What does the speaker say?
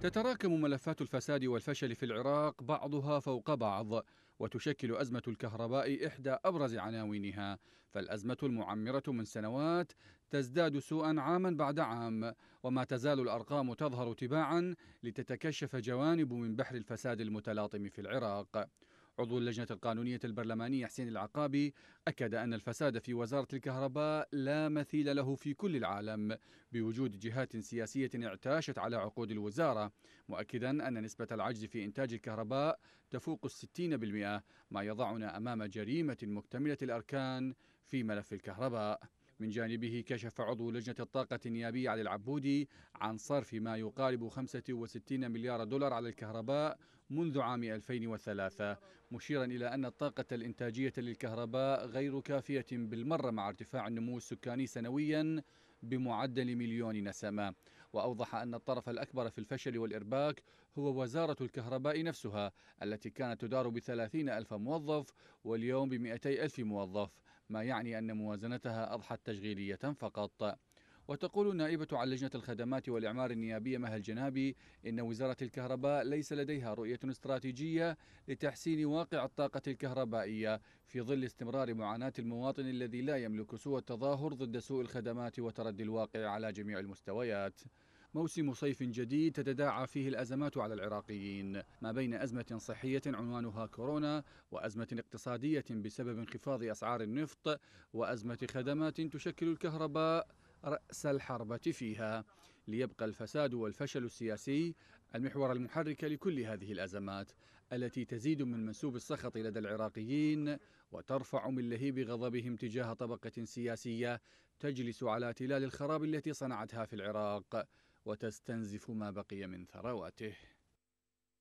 تتراكم ملفات الفساد والفشل في العراق بعضها فوق بعض وتشكل أزمة الكهرباء إحدى أبرز عناوينها فالأزمة المعمرة من سنوات تزداد سوءا عاما بعد عام وما تزال الأرقام تظهر تباعا لتتكشف جوانب من بحر الفساد المتلاطم في العراق عضو اللجنة القانونية البرلمانية حسين العقابي أكد أن الفساد في وزارة الكهرباء لا مثيل له في كل العالم بوجود جهات سياسية اعتاشت على عقود الوزارة مؤكدا أن نسبة العجز في إنتاج الكهرباء تفوق الستين بالمئة ما يضعنا أمام جريمة مكتملة الأركان في ملف الكهرباء من جانبه كشف عضو لجنة الطاقة النيابية علي العبودي عن صرف ما يقارب 65 مليار دولار على الكهرباء منذ عام 2003 مشيرا إلى أن الطاقة الإنتاجية للكهرباء غير كافية بالمرة مع ارتفاع النمو السكاني سنويا بمعدل مليون نسمة وأوضح أن الطرف الأكبر في الفشل والإرباك هو وزارة الكهرباء نفسها التي كانت تدار بثلاثين ألف موظف واليوم بمئتي ألف موظف ما يعني أن موازنتها أضحت تشغيلية فقط وتقول نائبة عن لجنة الخدمات والإعمار النيابية مها الجنابي إن وزارة الكهرباء ليس لديها رؤية استراتيجية لتحسين واقع الطاقة الكهربائية في ظل استمرار معاناة المواطن الذي لا يملك سوى التظاهر ضد سوء الخدمات وتردي الواقع على جميع المستويات موسم صيف جديد تتداعى فيه الأزمات على العراقيين ما بين أزمة صحية عنوانها كورونا وأزمة اقتصادية بسبب انخفاض أسعار النفط وأزمة خدمات تشكل الكهرباء رأس الحربة فيها ليبقى الفساد والفشل السياسي المحور المحرك لكل هذه الأزمات التي تزيد من منسوب السخط لدى العراقيين وترفع من لهيب غضبهم تجاه طبقة سياسية تجلس على تلال الخراب التي صنعتها في العراق وتستنزف ما بقي من ثرواته